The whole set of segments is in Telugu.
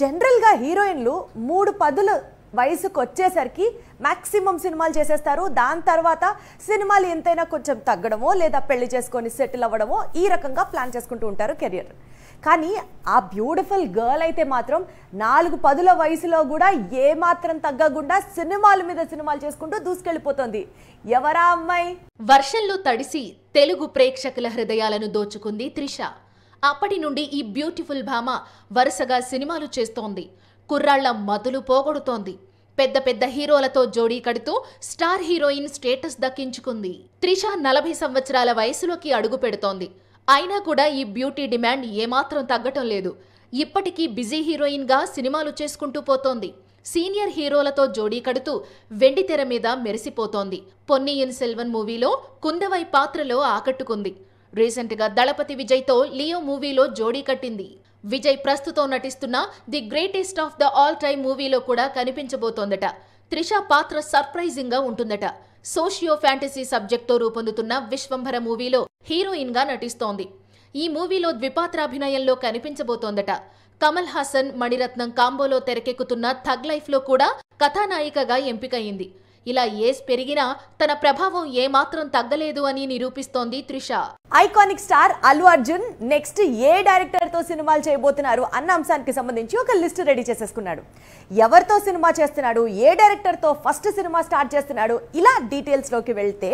జనరల్గా హీరోయిన్లు మూడు పదులు వయసుకు వచ్చేసరికి మ్యాక్సిమం సినిమాలు చేసేస్తారు దాని తర్వాత సినిమాలు ఎంతైనా కొంచెం తగ్గడమో లేదా పెళ్లి చేసుకొని సెటిల్ అవ్వడమో ఈ రకంగా ప్లాన్ చేసుకుంటూ ఉంటారు కెరియర్ కానీ ఆ బ్యూటిఫుల్ గర్ల్ అయితే మాత్రం నాలుగు పదుల వయసులో కూడా ఏమాత్రం తగ్గకుండా సినిమాల మీద సినిమాలు చేసుకుంటూ దూసుకెళ్ళిపోతుంది ఎవరా అమ్మాయి వర్షంలో తడిసి తెలుగు ప్రేక్షకుల హృదయాలను దోచుకుంది త్రిష అప్పటి నుండి ఈ బ్యూటిఫుల్ భామ వరుసగా సినిమాలు చేస్తోంది కుర్రాళ్ల మతులు పోగొడుతోంది పెద్ద పెద్ద హీరోలతో జోడీ కడుతూ స్టార్ హీరోయిన్ స్టేటస్ దక్కించుకుంది త్రిష నలభై సంవత్సరాల వయసులోకి అడుగు పెడుతోంది అయినా కూడా ఈ బ్యూటీ డిమాండ్ ఏమాత్రం తగ్గటం లేదు ఇప్పటికీ బిజీ హీరోయిన్గా సినిమాలు చేసుకుంటూ పోతోంది సీనియర్ హీరోలతో జోడీ కడుతూ వెండితెర మీద మెరిసిపోతోంది పొన్నియన్ సెల్వన్ మూవీలో కుందవై పాత్రలో ఆకట్టుకుంది రీసెంట్ గా దళపతి విజయ్ తో లియో మూవీలో జోడీ కట్టింది విజయ్ ప్రస్తుతం నటిస్తున్న the greatest of the all time మూవీలో కూడా కనిపించబోతోందట త్రిష పాత్ర సర్ప్రైజింగ్ గా ఉంటుందట సోషియో ఫ్యాంటసీ సబ్జెక్ట్తో రూపొందుతున్న విశ్వంభర మూవీలో హీరోయిన్ గా నటిస్తోంది ఈ మూవీలో ద్విపాత్రాభినయంలో కనిపించబోతోందట కమల్ హాసన్ మణిరత్నం కాంబోలో తెరకెక్కుతున్న థగ్ లో కూడా కథానాయికగా ఎంపికయింది ఇలా ఏజ్ పెరిగినా తన ప్రభావం ఏమాత్రం తగ్గలేదు అని నిరూపిస్తోంది Trisha iconic star Allu Arjun next ఏ డైరెక్టర్తో సినిమాలు చేయబోతున్నారు అన్న అంశానికి సంబంధించి ఒక లిస్ట్ రెడీ చేసేసుకున్నాడు ఎవరితో సినిమా చేస్తున్నాడు ఏ డైరెక్టర్ తో ఫస్ట్ సినిమా స్టార్ట్ చేస్తున్నాడు ఇలా డీటెయిల్స్ లోకి వెళ్తే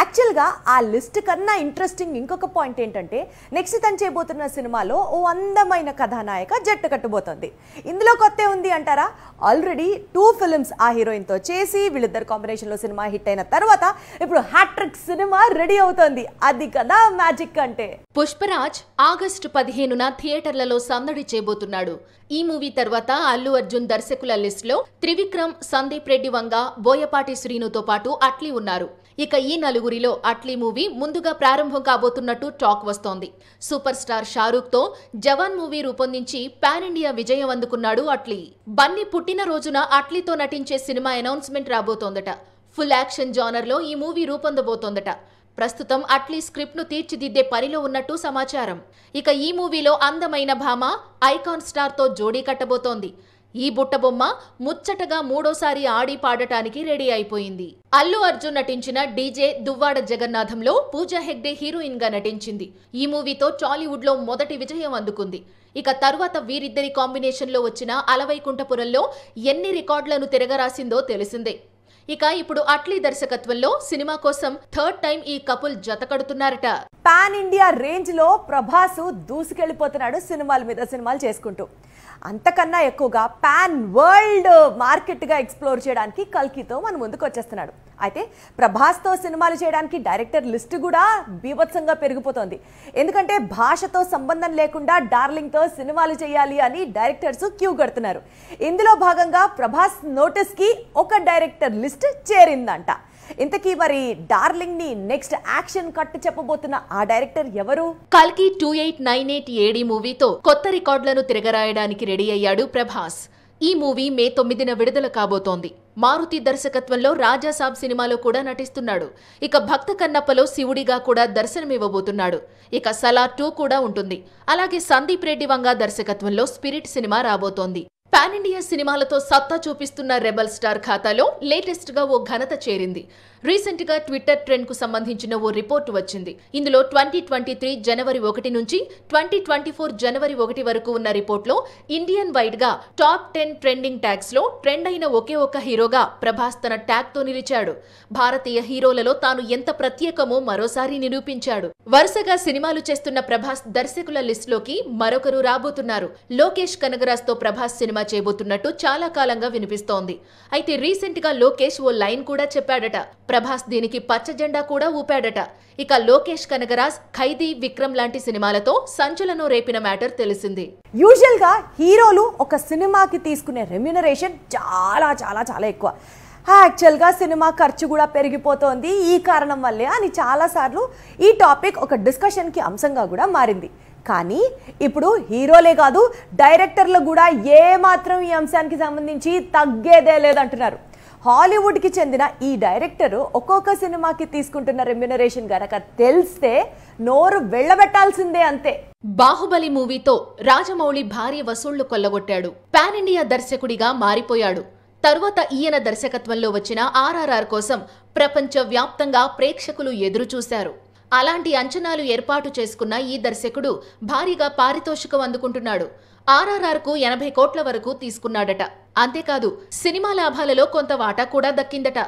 యాక్చువల్ గా ఆ లిస్ట్ కన్నా ఇంట్రెస్టింగ్ ఇంకొక పాయింట్ ఏంటంటే నెక్స్ట్ తను చేయబోతున్న సినిమాలో ఓ అందమైన కథానాయక జట్టు కట్టుబోతోంది ఇందులో కొత్త ఉంది అంటారా ఆల్రెడీ టూ ఫిల్మ్స్ ఆ హీరోయిన్ తో చేసి వీళ్ళు వీళ్ళిద్దరు లో సినిమా హిట్ అయిన తర్వాత ఇప్పుడు హ్యాట్రిక్ సినిమా రెడీ అవుతోంది అది కదా మ్యాజిక్ అంటే పుష్పరాజ్ ఆగస్టు పదిహేనున థియేటర్లలో సందడి చేయబోతున్నాడు ఈ మూవీ తర్వాత అల్లు అర్జున్ దర్శకుల లిస్టులో త్రివిక్రమ్ సందీప్ రెడ్డి వంగ బోయపాటి శ్రీనుతో పాటు అట్లీ ఉన్నారు ఇక ఈ నలుగురిలో అట్లీ మూవీ ముందుగా ప్రారంభం కాబోతున్నట్టు టాక్ వస్తోంది సూపర్ స్టార్ షారూక్ తో జవాన్ మూవీ రూపొందించి పాన్ ఇండియా విజయం అందుకున్నాడు అట్లీ బన్నీ పుట్టినరోజున అట్లీతో నటించే సినిమా అనౌన్స్మెంట్ రాబోతోందట ఫుల్ యాక్షన్ జానర్లో ఈ మూవీ రూపొందబోతోందట ప్రస్తుతం అట్లీ స్క్రిప్ట్ను తీర్చిదిద్దే పనిలో ఉన్నట్టు సమాచారం ఇక ఈ మూవీలో అందమైన భామ ఐకాన్ స్టార్తో జోడీ కట్టబోతోంది ఈ బుట్టబొమ్మ ముచ్చటగా మూడోసారి ఆడి పాడటానికి రెడీ అయిపోయింది అల్లు అర్జున్ నటించిన డీజే దువ్వాడ జగన్నాథంలో పూజా హెగ్డే హీరోయిన్ గా నటించింది ఈ మూవీతో టాలీవుడ్ లో మొదటి విజయం అందుకుంది ఇక తరువాత వీరిద్దరి కాంబినేషన్ లో వచ్చిన అలవైకుంఠపురంలో ఎన్ని రికార్డులను తిరగరాసిందో తెలిసిందే ఇక ఇప్పుడు అట్లీ దర్శకత్వంలో సినిమా కోసం థర్డ్ టైం ఈ కపుల్ జత కడుతున్నారట పాన్ ఇండియా రేంజ్ లో ప్రభాసు దూసుకెళ్ళిపోతున్నాడు సినిమాల మీద సినిమాలు చేసుకుంటూ అంతకన్నా ఎక్కువగా పాన్ వరల్డ్ మార్కెట్గా ఎక్స్ప్లోర్ చేయడానికి కల్కితో మన ముందుకు వచ్చేస్తున్నాడు అయితే ప్రభాస్తో సినిమాలు చేయడానికి డైరెక్టర్ లిస్ట్ కూడా బీభత్సంగా పెరిగిపోతోంది ఎందుకంటే భాషతో సంబంధం లేకుండా డార్లింగ్తో సినిమాలు చేయాలి అని డైరెక్టర్స్ క్యూ కడుతున్నారు ఇందులో భాగంగా ప్రభాస్ నోటీస్కి ఒక డైరెక్టర్ లిస్ట్ చేరిందంట ఇంతకీ మరి డార్లింగ్ ని నెక్స్ట్ యాక్షన్ కట్ చెప్పబోతున్న ఆ డైరెక్టర్ ఎవరు కల్కి two eight nine eight AD మూవీతో కొత్త రికార్డులను తిరగరాయడానికి రెడీ అయ్యాడు ప్రభాస్ ఈ మూవీ మే తొమ్మిదిన విడుదల కాబోతోంది మారుతి దర్శకత్వంలో రాజాసాబ్ సినిమాలో కూడా నటిస్తున్నాడు ఇక భక్త కన్నప్పలో శివుడిగా కూడా దర్శనమివ్వబోతున్నాడు ఇక సలార్ టూ కూడా ఉంటుంది అలాగే సందీప్ రెడ్డి వంగ దర్శకత్వంలో స్పిరిట్ సినిమా రాబోతోంది పాన్ ఇండియా సినిమాలతో సత్తా చూపిస్తున్న రెబల్ స్టార్ ఖాతాలో లేటెస్ట్ గా ఓ ఘనత చేరింది రీసెంట్ గా ట్విట్టర్ ట్రెండ్ కు సంబంధించిన ఓ రిపోర్టు వచ్చింది ఇందులో ట్వంటీ ట్వంటీ త్రీ జనవరి ఒకటి నుంచి ట్వంటీ ట్వంటీ ఫోర్ జనవరి ఒకటి వరకు ఉన్న రిపోర్ట్లో ఇండియన్ వైడ్ గా టాప్ టెన్ ట్రెండింగ్ ట్యాగ్స్ లో ట్రెండ్ అయిన ఒకే ఒక హీరోగా ప్రభాస్ తన ట్యాగ్ తో నిలిచాడు భారతీయ హీరోలలో తాను ఎంత ప్రత్యేకమో మరోసారి నిరూపించాడు వరుసగా సినిమాలు చేస్తున్న ప్రభాస్ దర్శకుల లిస్టులోకి మరొకరు రాబోతున్నారు లోకేష్ కనగరాజ్ తో ప్రభాస్ సినిమా చేయబోతున్నట్టు చాలా కాలంగా వినిపిస్తోంది అయితే రీసెంట్ గా లోకేష్ ఓ లైన్ కూడా చెప్పాడట ప్రభాస్ దీనికి పచ్చ జెండా కూడా ఊపాడట ఇక లోకేష్ కనగరాజ్ ఖైదీ విక్రమ్ లాంటి సినిమాలతో సంచలనం రేపిన మ్యాటర్ తెలిసింది యూజువల్ గా హీరోలు ఒక సినిమాకి తీసుకునే రెమ్యునరేషన్ చాలా చాలా చాలా ఎక్కువ యాక్చువల్గా సినిమా ఖర్చు కూడా పెరిగిపోతోంది ఈ కారణం వల్లే అని చాలాసార్లు ఈ టాపిక్ ఒక డిస్కషన్కి అంశంగా కూడా మారింది కానీ ఇప్పుడు హీరోలే కాదు డైరెక్టర్లు కూడా ఏమాత్రం ఈ అంశానికి సంబంధించి తగ్గేదే లేదంటున్నారు హాలీవుడ్కి చెందిన ఈ డైరెక్టర్ ఒక్కొక్క సినిమాకి తీసుకుంటున్న రెమ్యునరేషన్ గనక తెలిస్తే నోరు వెళ్ళబెట్టాల్సిందే అంతే బాహుబలి మూవీతో రాజమౌళి భారీ వసూళ్లు కొల్లగొట్టాడు పాన్ ఇండియా దర్శకుడిగా మారిపోయాడు తరువాత ఈయన దర్శకత్వంలో వచ్చిన ఆర్ఆర్ఆర్ కోసం ప్రపంచ వ్యాప్తంగా ప్రేక్షకులు ఎదురుచూశారు అలాంటి అంచనాలు ఏర్పాటు చేసుకున్న ఈ దర్శకుడు భారీగా పారితోషికం అందుకుంటున్నాడు ఆర్ఆర్ఆర్కు ఎనభై కోట్ల వరకు తీసుకున్నాడట అంతేకాదు సినిమా లాభాలలో కొంత వాటా కూడా దక్కిందట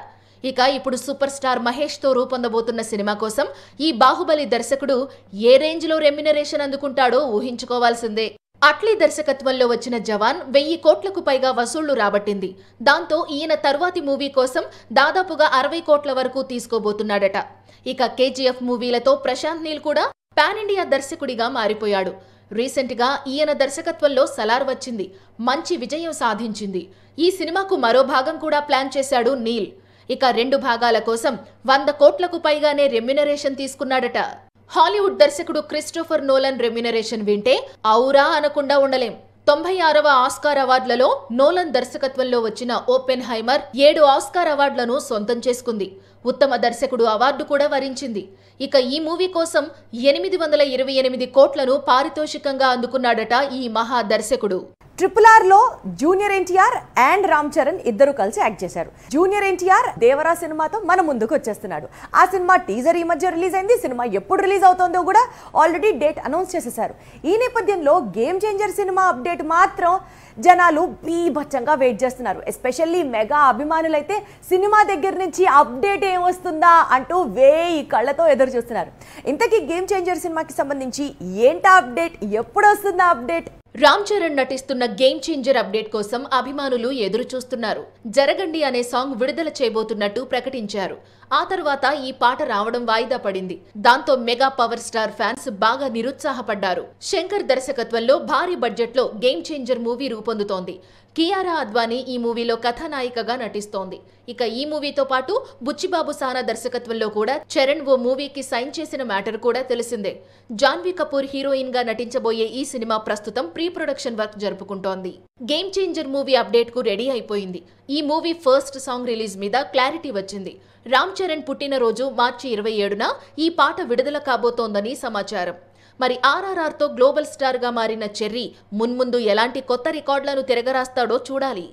ఇక ఇప్పుడు సూపర్ స్టార్ మహేష్తో రూపొందబోతున్న సినిమా కోసం ఈ బాహుబలి దర్శకుడు ఏ రేంజ్లో రెమ్యునరేషన్ అందుకుంటాడో ఊహించుకోవాల్సిందే అట్లీ దర్శకత్వంలో వచ్చిన జవాన్ వెయ్యి కోట్లకు పైగా వసూళ్లు రాబట్టింది దాంతో ఈయన తర్వాతి మూవీ కోసం దాదాపుగా అరవై కోట్ల వరకు తీసుకోబోతున్నాడట ఇక కేజీఎఫ్ మూవీలతో ప్రశాంత్ నీల్ కూడా పాన్ ఇండియా దర్శకుడిగా మారిపోయాడు రీసెంట్గా ఈయన దర్శకత్వంలో సలార్ వచ్చింది మంచి విజయం సాధించింది ఈ సినిమాకు మరో భాగం కూడా ప్లాన్ చేశాడు నీల్ ఇక రెండు భాగాల కోసం వంద కోట్లకు పైగానే రెమ్యునరేషన్ తీసుకున్నాడట హాలీవుడ్ దర్శకుడు క్రిస్టోఫర్ నోలన్ రెమ్యునరేషన్ వింటే ఔరా అనకుండా ఉండలేం తొంభై ఆరవ ఆస్కార్ అవార్డులలో నోలన్ దర్శకత్వంలో వచ్చిన ఓపెన్ హైమర్ ఏడు ఆస్కార్ అవార్డులను సొంతం చేసుకుంది ఉత్తమ దర్శకుడు అవార్డు కూడా వరించింది ఇక ఈ మూవీ కోసం ఎనిమిది వందల ఇరవై ఎనిమిది కోట్లను పారితోషికంగా అందుకున్నాడట ఈ మహా దర్శకుడు ట్రిపుల్ ఆర్లో జూనియర్ ఎన్టీఆర్ అండ్ రామ్ చరణ్ ఇద్దరు కలిసి యాక్ట్ చేశారు జూనియర్ ఎన్టీఆర్ దేవరా సినిమాతో మన ముందుకు వచ్చేస్తున్నాడు ఆ సినిమా టీజర్ ఈ మధ్య రిలీజ్ అయింది సినిమా ఎప్పుడు రిలీజ్ అవుతుందో కూడా ఆల్రెడీ డేట్ అనౌన్స్ చేసేసారు ఈ నేపథ్యంలో గేమ్ చేంజర్ సినిమా అప్డేట్ మాత్రం జనాలు బీభచ్చంగా వెయిట్ చేస్తున్నారు ఎస్పెషల్లీ మెగా అభిమానులైతే సినిమా దగ్గర నుంచి అప్డేట్ ఏమొస్తుందా అంటూ వేయి కళ్ళతో ఎదురు చూస్తున్నారు ఇంతకీ గేమ్ చేంజర్ సినిమాకి సంబంధించి ఏంటా అప్డేట్ ఎప్పుడు వస్తుందా అప్డేట్ రామ్ చరణ్ నటిస్తున్న గేమ్ చేంజర్ అప్డేట్ కోసం అభిమానులు ఎదురు చూస్తున్నారు జరగండి అనే సాంగ్ విడుదల చేయబోతున్నట్టు ప్రకటించారు ఆ తర్వాత ఈ పాట రావడం వాయిదా పడింది దాంతో మెగా పవర్ స్టార్ ఫ్యాన్స్ బాగా నిరుత్సాహపడ్డారు శంకర్ దర్శకత్వంలో భారీ బడ్జెట్ లో గేమ్ చేంజర్ మూవీ రూపొందుతోంది కియారా అద్వానీ ఈ మూవీలో కథానాయికగా నటిస్తోంది ఇక ఈ మూవీతో పాటు బుచ్చిబాబు సానా దర్శకత్వంలో కూడా చరణ్ ఓ మూవీకి సైన్ చేసిన మ్యాటర్ కూడా తెలిసిందే జాన్వీ కపూర్ హీరోయిన్ గా నటించబోయే ఈ సినిమా ప్రస్తుతం ప్రీ ప్రొడక్షన్ వర్క్ జరుపుకుంటోంది గేమ్ చేంజర్ మూవీ అప్డేట్ కు రెడీ అయిపోయింది ఈ మూవీ ఫస్ట్ సాంగ్ రిలీజ్ మీద క్లారిటీ వచ్చింది రామ్ చరణ్ పుట్టినరోజు మార్చి ఇరవై ఏడున ఈ పాట విడుదల కాబోతోందని సమాచారం మరి ఆర్ఆర్ఆర్తో గ్లోబల్ స్టార్గా మారిన చెర్రీ మున్ముందు ఎలాంటి కొత్త రికార్డులను తిరగరాస్తాడో చూడాలి